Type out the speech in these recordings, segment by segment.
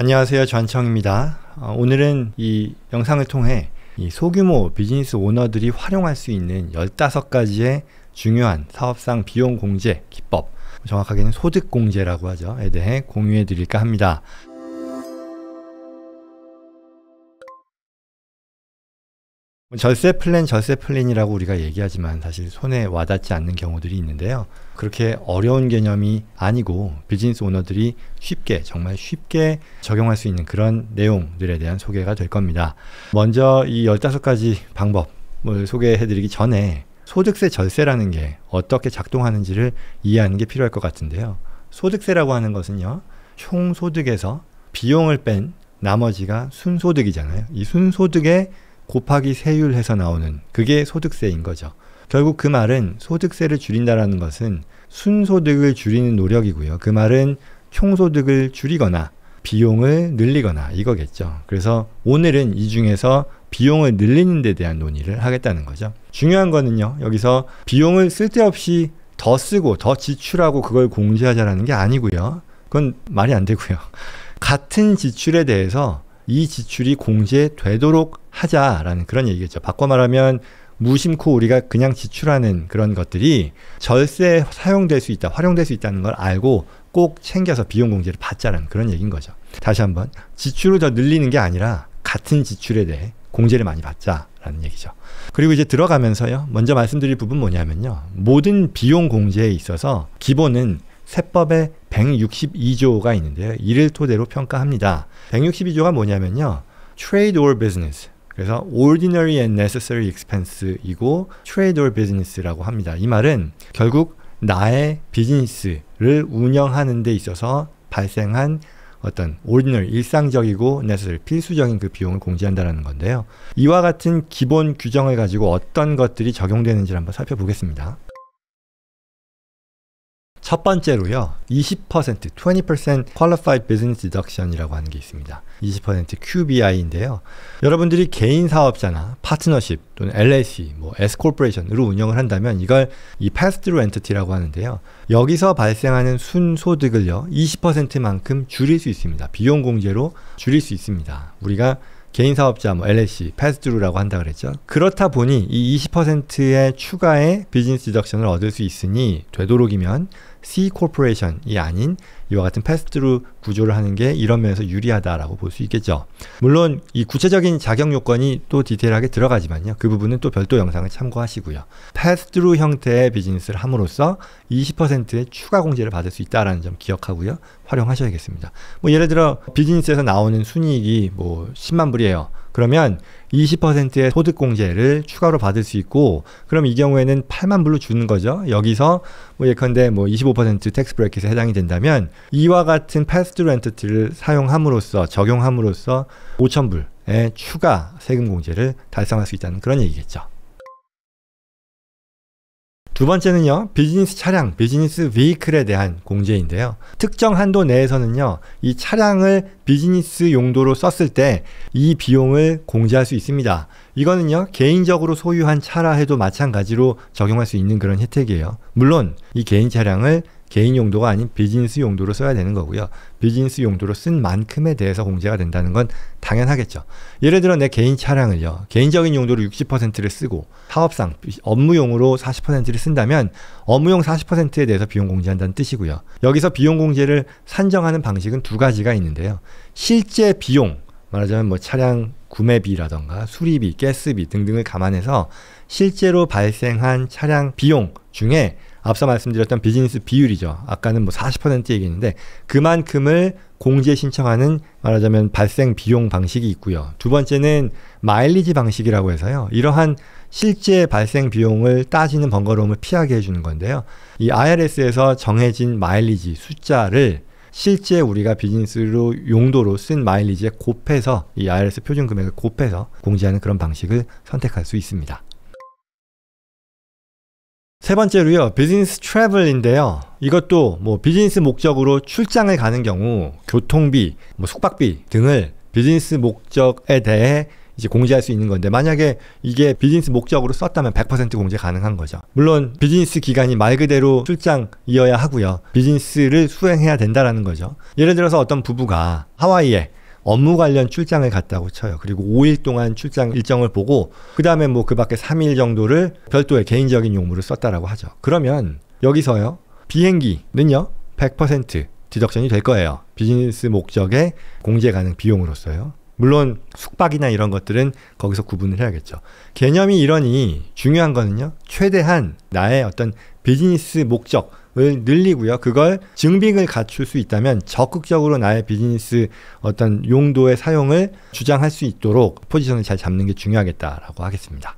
안녕하세요. 전청입니다. 어, 오늘은 이 영상을 통해 이 소규모 비즈니스 오너들이 활용할 수 있는 15가지의 중요한 사업상 비용 공제 기법, 정확하게는 소득 공제라고 하죠. 에 대해 공유해 드릴까 합니다. 절세 플랜, 절세 플랜이라고 우리가 얘기하지만 사실 손에 와닿지 않는 경우들이 있는데요. 그렇게 어려운 개념이 아니고 비즈니스 오너들이 쉽게, 정말 쉽게 적용할 수 있는 그런 내용들에 대한 소개가 될 겁니다. 먼저 이 15가지 방법을 소개해 드리기 전에 소득세 절세라는 게 어떻게 작동하는지를 이해하는 게 필요할 것 같은데요. 소득세라고 하는 것은요. 총 소득에서 비용을 뺀 나머지가 순소득이잖아요. 이 순소득의 곱하기 세율 해서 나오는 그게 소득세인 거죠. 결국 그 말은 소득세를 줄인다라는 것은 순소득을 줄이는 노력이고요. 그 말은 총소득을 줄이거나 비용을 늘리거나 이거겠죠. 그래서 오늘은 이 중에서 비용을 늘리는 데 대한 논의를 하겠다는 거죠. 중요한 거는요. 여기서 비용을 쓸데없이 더 쓰고 더 지출하고 그걸 공제하자라는 게 아니고요. 그건 말이 안 되고요. 같은 지출에 대해서 이 지출이 공제되도록 하자라는 그런 얘기겠죠. 바꿔 말하면 무심코 우리가 그냥 지출하는 그런 것들이 절세에 사용될 수 있다, 활용될 수 있다는 걸 알고 꼭 챙겨서 비용 공제를 받자는 그런 얘기인 거죠. 다시 한번 지출을 더 늘리는 게 아니라 같은 지출에 대해 공제를 많이 받자라는 얘기죠. 그리고 이제 들어가면서요. 먼저 말씀드릴 부분 뭐냐면요. 모든 비용 공제에 있어서 기본은 세법에 162조가 있는데요. 이를 토대로 평가합니다. 162조가 뭐냐면요. trade or business. 그래서 ordinary and necessary expense이고 trade or business라고 합니다. 이 말은 결국 나의 비즈니스를 운영하는 데 있어서 발생한 어떤 ordinary 일상적이고 necessary 필수적인 그 비용을 공지한다라는 건데요. 이와 같은 기본 규정을 가지고 어떤 것들이 적용되는지를 한번 살펴보겠습니다. 첫 번째로요. 20% 20% qualified business deduction이라고 하는 게 있습니다. 20% QBI인데요. 여러분들이 개인 사업자나 파트너십 또는 LLC, 뭐 S 코퍼레이션으로 운영을 한다면 이걸 이 패스트로 엔터티라고 하는데요. 여기서 발생하는 순소득을요. 20%만큼 줄일 수 있습니다. 비용 공제로 줄일 수 있습니다. 우리가 개인 사업자 뭐 LLC, 패스트루라고 한다 그랬죠. 그렇다 보니 이 20%의 추가의 비즈니스 디덕션을 얻을 수 있으니 되도록이면 C 코퍼레이션이 아닌 이와 같은 패스트루 구조를 하는 게 이런 면에서 유리하다라고 볼 수 있겠죠. 물론 이 구체적인 자격 요건이 또 디테일하게 들어가지만요. 그 부분은 또 별도 영상을 참고하시고요. 패스트루 형태의 비즈니스를 함으로써 20%의 추가 공제를 받을 수 있다라는 점 기억하고요. 활용하셔야겠습니다. 뭐 예를 들어 비즈니스에서 나오는 순이익이 뭐 10만 불이에요. 그러면 20%의 소득공제를 추가로 받을 수 있고, 그럼 이 경우에는 8만 불로 주는 거죠. 여기서 뭐 예컨대 뭐 25% 텍스 브레킷에 이 해당이 된다면 이와 같은 패스트 렌트티를 사용함으로써 적용함으로써 5천불의 추가 세금 공제를 달성할 수 있다는 그런 얘기겠죠. 두 번째는요, 비즈니스 차량, 비즈니스 비이클에 대한 공제인데요. 특정 한도 내에서는요, 이 차량을 비즈니스 용도로 썼을 때 이 비용을 공제할 수 있습니다. 이거는요, 개인적으로 소유한 차라 해도 마찬가지로 적용할 수 있는 그런 혜택이에요. 물론, 이 개인 차량을 개인 용도가 아닌 비즈니스 용도로 써야 되는 거고요. 비즈니스 용도로 쓴 만큼에 대해서 공제가 된다는 건 당연하겠죠. 예를 들어 내 개인 차량을요. 개인적인 용도로 60%를 쓰고 사업상 업무용으로 40%를 쓴다면 업무용 40%에 대해서 비용 공제한다는 뜻이고요. 여기서 비용 공제를 산정하는 방식은 두 가지가 있는데요. 실제 비용 말하자면 뭐 차량 구매비라던가 수리비, 가스비 등등을 감안해서 실제로 발생한 차량 비용 중에 앞서 말씀드렸던 비즈니스 비율이죠. 아까는 뭐 40% 얘기했는데 그만큼을 공제 신청하는 말하자면 발생 비용 방식이 있고요. 두 번째는 마일리지 방식이라고 해서요. 이러한 실제 발생 비용을 따지는 번거로움을 피하게 해주는 건데요. 이 IRS에서 정해진 마일리지 숫자를 실제 우리가 비즈니스로 용도로 쓴 마일리지에 곱해서 이 IRS 표준 금액을 곱해서 공제하는 그런 방식을 선택할 수 있습니다. 세 번째로요, 비즈니스 트래블인데요. 이것도 뭐 비즈니스 목적으로 출장을 가는 경우 교통비, 뭐 숙박비 등을 비즈니스 목적에 대해 이제 공제할 수 있는 건데 만약에 이게 비즈니스 목적으로 썼다면 100% 공제 가능한 거죠. 물론 비즈니스 기간이 말 그대로 출장이어야 하고요. 비즈니스를 수행해야 된다라는 거죠. 예를 들어서 어떤 부부가 하와이에 업무 관련 출장을 갔다고 쳐요. 그리고 5일 동안 출장 일정을 보고 그다음에 뭐 그 밖에 3일 정도를 별도의 개인적인 용무를 썼다라고 하죠. 그러면 여기서요. 비행기는요. 100% 디덕션이 될 거예요. 비즈니스 목적의 공제 가능 비용으로서요. 물론 숙박이나 이런 것들은 거기서 구분을 해야겠죠. 개념이 이러니 중요한 거는요. 최대한 나의 어떤 비즈니스 목적 을 늘리고요. 그걸 증빙을 갖출 수 있다면 적극적으로 나의 비즈니스 어떤 용도의 사용을 주장할 수 있도록 포지션을 잘 잡는 게 중요하겠다라고 하겠습니다.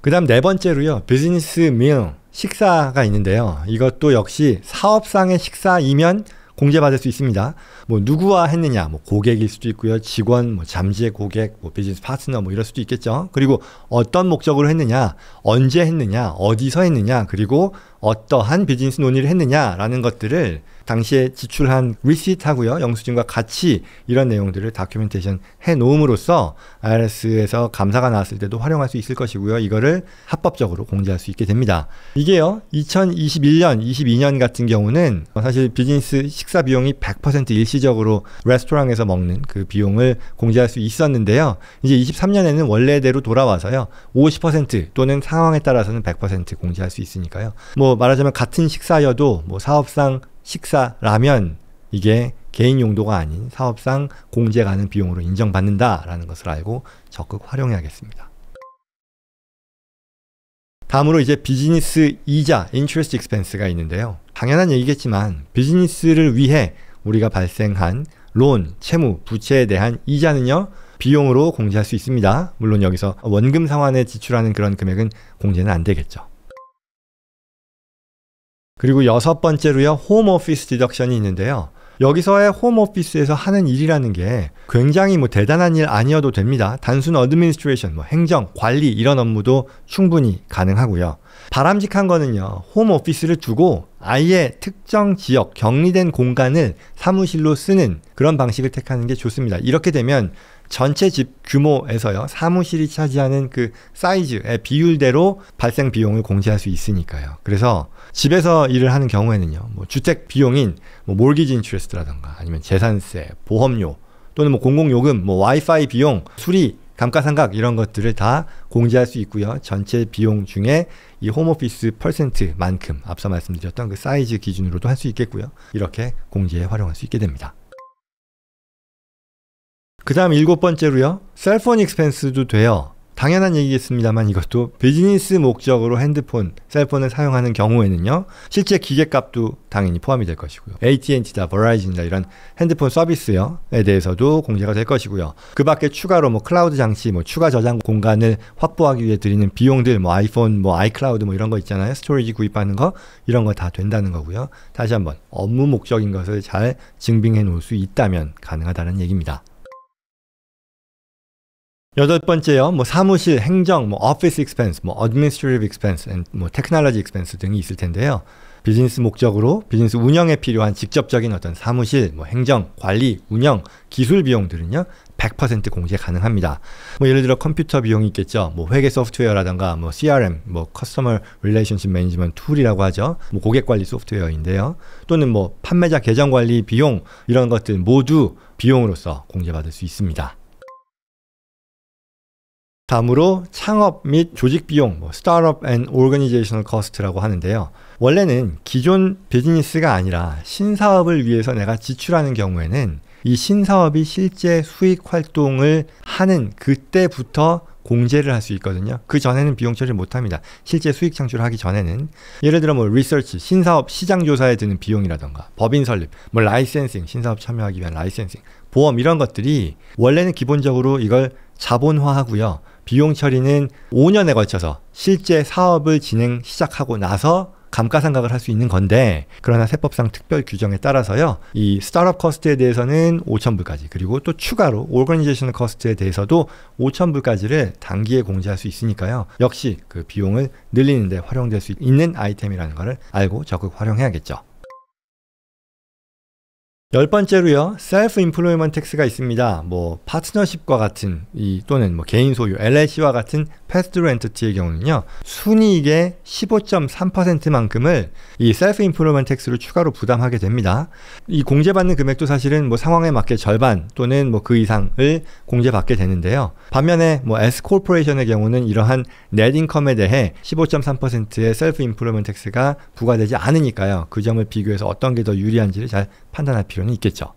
그 다음 네 번째로요. 비즈니스 밀 식사가 있는데요. 이것도 역시 사업상의 식사이면 공제받을수 있습니다. 뭐 누구와 했느냐, 뭐 고객일 수도 있고요, 직원, 뭐 잠재 고객, 뭐 비즈니스 파트너, 뭐 이럴 수도 있겠죠. 그리고 어떤 목적으로 했느냐, 언제 했느냐, 어디서 했느냐, 그리고 어떠한 비즈니스 논의를 했느냐라는 것들을 당시에 지출한 리시트하고요 영수증과 같이 이런 내용들을 다큐멘테이션 해 놓음으로써 IRS에서 감사가 나왔을 때도 활용할 수 있을 것이고요 이거를 합법적으로 공개할 수 있게 됩니다 이게요 2021년 22년 같은 경우는 사실 비즈니스 식사 비용이 100% 일시적으로 레스토랑에서 먹는 그 비용을 공제할 수 있었는데요 이제 23년에는 원래대로 돌아와서요 50% 또는 상황에 따라서는 100% 공제할 수 있으니까요 뭐 말하자면 같은 식사여도 뭐 사업상 식사라면 이게 개인 용도가 아닌 사업상 공제 가능 비용으로 인정받는다라는 것을 알고 적극 활용해야겠습니다. 다음으로 이제 비즈니스 이자, interest expense가 있는데요. 당연한 얘기겠지만 비즈니스를 위해 우리가 발생한 론, 채무, 부채에 대한 이자는요, 비용으로 공제할 수 있습니다. 물론 여기서 원금 상환에 지출하는 그런 금액은 공제는 안 되겠죠. 그리고 여섯 번째로요, 홈오피스 디덕션이 있는데요. 여기서의 홈오피스에서 하는 일이라는 게 굉장히 뭐 대단한 일 아니어도 됩니다. 단순 어드미스트레이션뭐 행정, 관리 이런 업무도 충분히 가능하고요. 바람직한 거는요, 홈오피스를 두고 아예 특정 지역, 격리된 공간을 사무실로 쓰는 그런 방식을 택하는 게 좋습니다. 이렇게 되면 전체 집 규모에서요, 사무실이 차지하는 그 사이즈의 비율대로 발생 비용을 공제할 수 있으니까요. 그래서 집에서 일을 하는 경우에는요, 뭐 주택 비용인 뭐몰기진 인트레스트라든가 아니면 재산세, 보험료 또는 뭐 공공요금, 뭐 와이파이 비용, 수리, 감가상각 이런 것들을 다 공제할 수 있고요. 전체 비용 중에 이 홈오피스 퍼센트만큼 앞서 말씀드렸던 그 사이즈 기준으로도 할 수 있겠고요. 이렇게 공제에 활용할 수 있게 됩니다. 그 다음 일곱 번째로요. 셀폰 익스펜스도 돼요. 당연한 얘기겠습니다만 이것도 비즈니스 목적으로 핸드폰, 셀폰을 사용하는 경우에는요. 실제 기계값도 당연히 포함이 될 것이고요. AT&T다, 버라이즌이다 이런 핸드폰 서비스에 대해서도 공제가 될 것이고요. 그 밖에 추가로 뭐 클라우드 장치, 뭐 추가 저장 공간을 확보하기 위해 드리는 비용들, 뭐 아이폰, 뭐 아이클라우드 뭐 이런 거 있잖아요. 스토리지 구입하는 거 이런 거 다 된다는 거고요. 다시 한번 업무 목적인 것을 잘 증빙해 놓을 수 있다면 가능하다는 얘기입니다. 여덟 번째요. 뭐 사무실, 행정, 뭐 office expense, 뭐 administrative expense, and 뭐 technology expense 등이 있을 텐데요. 비즈니스 목적으로 비즈니스 운영에 필요한 직접적인 어떤 사무실, 뭐 행정, 관리, 운영, 기술 비용들은요. 100% 공제 가능합니다. 뭐 예를 들어 컴퓨터 비용이 있겠죠. 뭐 회계 소프트웨어라든가 뭐 CRM, 뭐 커스터머 릴레이션십 매니지먼트 툴이라고 하죠. 뭐 고객 관리 소프트웨어인데요. 또는 뭐 판매자 계정 관리 비용 이런 것들 모두 비용으로서 공제받을 수 있습니다. 다음으로 창업 및 조직 비용, 뭐 스타트업 앤 오르가니제이셔널 커스트라고 하는데요. 원래는 기존 비즈니스가 아니라 신사업을 위해서 내가 지출하는 경우에는 이 신사업이 실제 수익 활동을 하는 그때부터 공제를 할 수 있거든요. 그 전에는 비용 처리를 못 합니다. 실제 수익 창출을 하기 전에는 예를 들어 뭐 리서치, 신사업 시장 조사에 드는 비용이라던가 법인 설립, 뭐 라이센싱, 신사업 참여하기 위한 라이센싱, 보험 이런 것들이 원래는 기본적으로 이걸 자본화하고요. 비용 처리는 5년에 걸쳐서 실제 사업을 진행 시작하고 나서 감가상각을 할 수 있는 건데 그러나 세법상 특별 규정에 따라서요 이 스타트업 커스트에 대해서는 5천불까지 그리고 또 추가로 오거니제이션 커스트에 대해서도 5천불까지를 단기에 공제할 수 있으니까요 역시 그 비용을 늘리는데 활용될 수 있는 아이템이라는 것을 알고 적극 활용해야겠죠. 열 번째로요, self employment tax가 있습니다. 뭐 파트너십과 같은 이 또는 뭐 개인 소유 LLC와 같은 패스드로 엔터티의 경우는요. 순이익의 15.3%만큼을 이 셀프 인프루먼 텍스를 추가로 부담하게 됩니다. 이 공제받는 금액도 사실은 뭐 상황에 맞게 절반 또는 뭐 그 이상을 공제받게 되는데요. 반면에 뭐 S 코퍼레이션의 경우는 이러한 넷 인컴에 대해 15.3%의 셀프 인프루먼 텍스가 부과되지 않으니까요. 그 점을 비교해서 어떤 게 더 유리한지를 잘 판단할 필요는 있겠죠.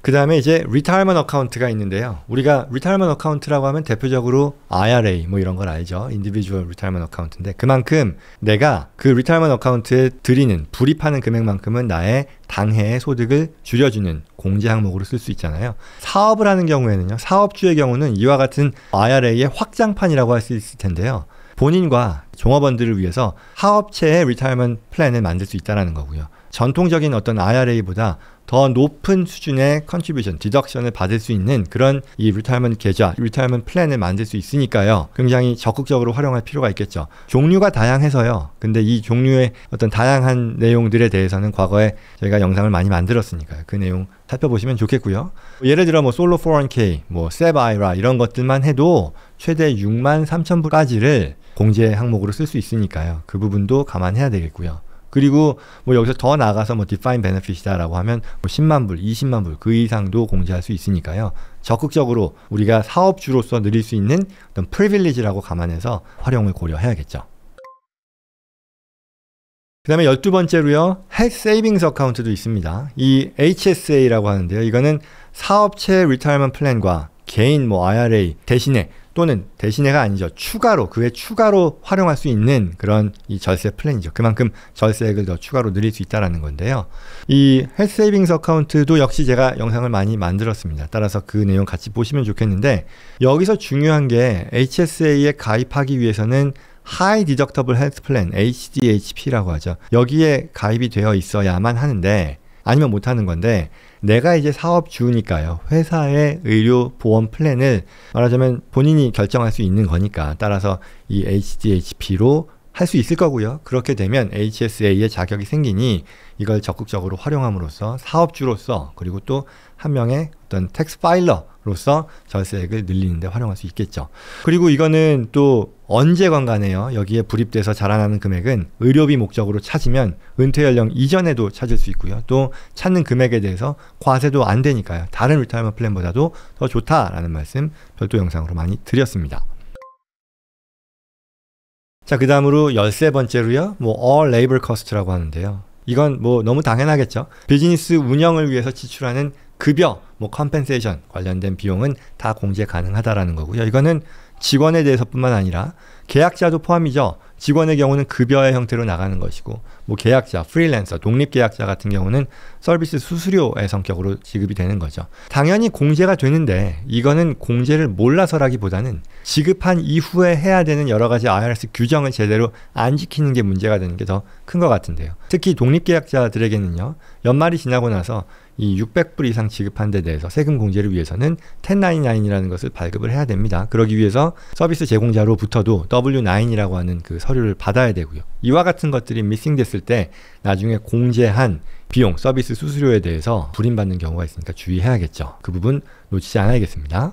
그 다음에 이제 retirement a c c o u n t 가 있는데요. 우리가 retirement a c c o u n t 라고 하면 대표적으로 IRA 뭐 이런 걸 알죠. individual r e t r 디 m e n t a c c o u n t 인데 그만큼 내가 그 retirement a c c o u n t 에 드리는 불입하는 금액만큼은 나의 당해의 소득을 줄여주는 공제 항목으로 쓸 수 있잖아요. 사업을 하는 경우에는요. 사업주의 경우는 이와 같은 IRA의 확장판이라고 할 수 있을 텐데요. 본인과 종업원들을 위해서 사업체의 retirement p l a n 을 만들 수 있다는 거고요. 전통적인 어떤 IRA보다 더 높은 수준의 컨트리뷰션, 디덕션을 받을 수 있는 그런 이리타이먼 계좌, 리타이먼 플랜을 만들 수 있으니까요. 굉장히 적극적으로 활용할 필요가 있겠죠. 종류가 다양해서요. 근데 이 종류의 어떤 다양한 내용들에 대해서는 과거에 저희가 영상을 많이 만들었으니까요. 그 내용 살펴보시면 좋겠고요. 예를 들어 뭐 솔로 401k, 뭐 세바이라 이런 것들만 해도 최대 6만 3천 불까지를 공제 항목으로 쓸 수 있으니까요. 그 부분도 감안해야 되겠고요. 그리고 뭐 여기서 더 나가서 뭐 디파인 i n e b 이다라고 하면 뭐 10만 불, 20만 불 그 이상도 공제할 수 있으니까요. 적극적으로 우리가 사업주로서 누릴 수 있는 어떤 프리빌리지라고 감안해서 활용을 고려해야겠죠. 그 다음에 열두 번째로요, 헬 세이빙스 어카운트도 있습니다. 이 HSA라고 하는데요. 이거는 사업체 리타일먼 플랜과 개인 뭐 IRA 대신에 또는 대신해가 아니죠. 추가로 그에 추가로 활용할 수 있는 그런 이 절세 플랜이죠. 그만큼 절세액을 더 추가로 늘릴 수 있다라는 건데요. 이 헬스 세이빙스 어카운트도 역시 제가 영상을 많이 만들었습니다. 따라서 그 내용 같이 보시면 좋겠는데 여기서 중요한 게 HSA에 가입하기 위해서는 하이 디덕터블 헬스 플랜 HDHP라고 하죠. 여기에 가입이 되어 있어야만 하는데 아니면 못 하는 건데 내가 이제 사업주니까요. 회사의 의료 보험 플랜을 말하자면 본인이 결정할 수 있는 거니까 따라서 이 HDHP로 할 수 있을 거고요. 그렇게 되면 HSA의 자격이 생기니 이걸 적극적으로 활용함으로써 사업주로서 그리고 또 한 명의 어떤 텍스 파일러 로서 절세액을 늘리는데 활용할 수 있겠죠. 그리고 이거는 또언제관 간에요. 여기에 불입돼서 자라나는 금액은 의료비 목적으로 찾으면 은퇴 연령 이전에도 찾을 수 있고요. 또 찾는 금액에 대해서 과세도 안 되니까요. 다른 리타이머 플랜보다도 더 좋다라는 말씀 별도 영상으로 많이 드렸습니다. 자, 그 다음으로 열세 번째로요. 뭐 all labor cost라고 하는데요. 이건 뭐 너무 당연하겠죠. 비즈니스 운영을 위해서 지출하는 급여, 뭐 컴펜세이션 관련된 비용은 다 공제 가능하다라는 거고요. 이거는 직원에 대해서뿐만 아니라 계약자도 포함이죠. 직원의 경우는 급여의 형태로 나가는 것이고 뭐 계약자, 프리랜서, 독립 계약자 같은 경우는 서비스 수수료의 성격으로 지급이 되는 거죠. 당연히 공제가 되는데 이거는 공제를 몰라서라기보다는 지급한 이후에 해야 되는 여러 가지 IRS 규정을 제대로 안 지키는 게 문제가 되는 게 더 큰 것 같은데요. 특히 독립계약자들에게는요, 연말이 지나고 나서 이 600불 이상 지급한 데 대해서 세금 공제를 위해서는 1099이라는 것을 발급을 해야 됩니다. 그러기 위해서 서비스 제공자로부터도 W9이라고 하는 그 서류를 받아야 되고요. 이와 같은 것들이 미싱됐을 때 나중에 공제한 비용, 서비스 수수료에 대해서 불임받는 경우가 있으니까 주의해야겠죠. 그 부분 놓치지 않아야겠습니다.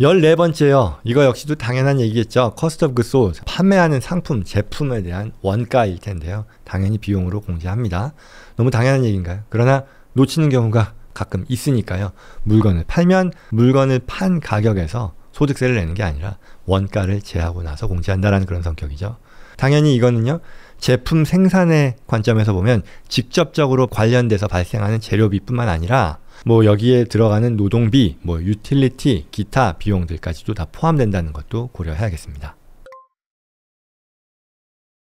14번째요. 이거 역시도 당연한 얘기겠죠. 커스텀오 그소 판매하는 상품, 제품에 대한 원가일 텐데요. 당연히 비용으로 공제합니다. 너무 당연한 얘기인가요? 그러나 놓치는 경우가 가끔 있으니까요. 물건을 팔면 물건을 판 가격에서 소득세를 내는 게 아니라 원가를 제하고 나서 공제한다라는 그런 성격이죠. 당연히 이거는요. 제품 생산의 관점에서 보면 직접적으로 관련돼서 발생하는 재료비뿐만 아니라 뭐 여기에 들어가는 노동비, 뭐 유틸리티, 기타 비용들까지도 다 포함된다는 것도 고려해야겠습니다.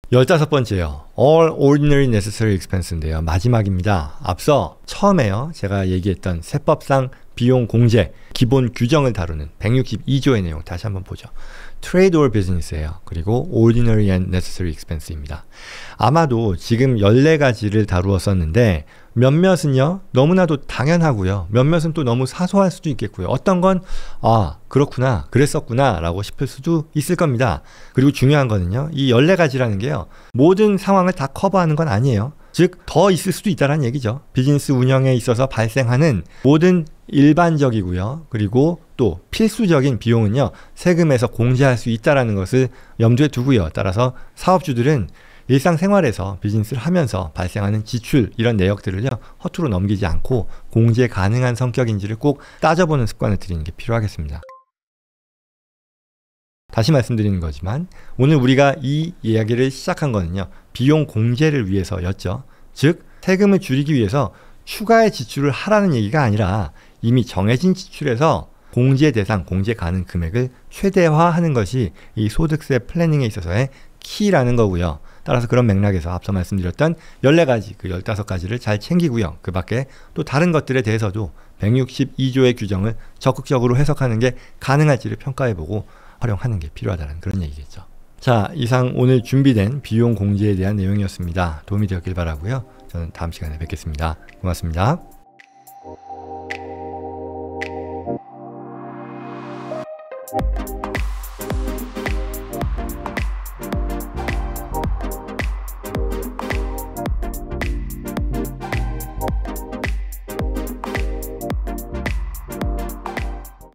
열다섯 번째요. All Ordinary Necessary Expense인데요. 마지막입니다. 앞서 처음에요. 제가 얘기했던 세법상 비용 공제 기본 규정을 다루는 162조의 내용 다시 한번 보죠. 트레이드 올 비즈니스예요. 그리고 ordinary and necessary expense입니다. 아마도 지금 14가지를 다루었었는데 몇몇은요. 너무나도 당연하고요. 몇몇은 또 너무 사소할 수도 있겠고요. 어떤 건 아, 그렇구나. 그랬었구나라고 싶을 수도 있을 겁니다. 그리고 중요한 거는요. 이 14가지라는 게요. 모든 상황을 다 커버하는 건 아니에요. 즉, 더 있을 수도 있다는 얘기죠. 비즈니스 운영에 있어서 발생하는 모든 일반적이고요. 그리고 또 필수적인 비용은요. 세금에서 공제할 수 있다라는 것을 염두에 두고요. 따라서 사업주들은 일상생활에서 비즈니스를 하면서 발생하는 지출 이런 내역들을요. 허투루 넘기지 않고 공제 가능한 성격인지를 꼭 따져보는 습관을 들이는 게 필요하겠습니다. 다시 말씀드리는 거지만 오늘 우리가 이 이야기를 시작한 거는요. 비용 공제를 위해서였죠. 즉 세금을 줄이기 위해서 추가의 지출을 하라는 얘기가 아니라 이미 정해진 지출에서 공제 대상, 공제 가능 금액을 최대화하는 것이 이 소득세 플래닝에 있어서의 키라는 거고요. 따라서 그런 맥락에서 앞서 말씀드렸던 14가지, 그 15가지를 잘 챙기고요. 그 밖에 또 다른 것들에 대해서도 162조의 규정을 적극적으로 해석하는 게 가능할지를 평가해보고 활용하는 게 필요하다는 그런 얘기겠죠. 자, 이상 오늘 준비된 비용 공제에 대한 내용이었습니다. 도움이 되었길 바라고요. 저는 다음 시간에 뵙겠습니다. 고맙습니다.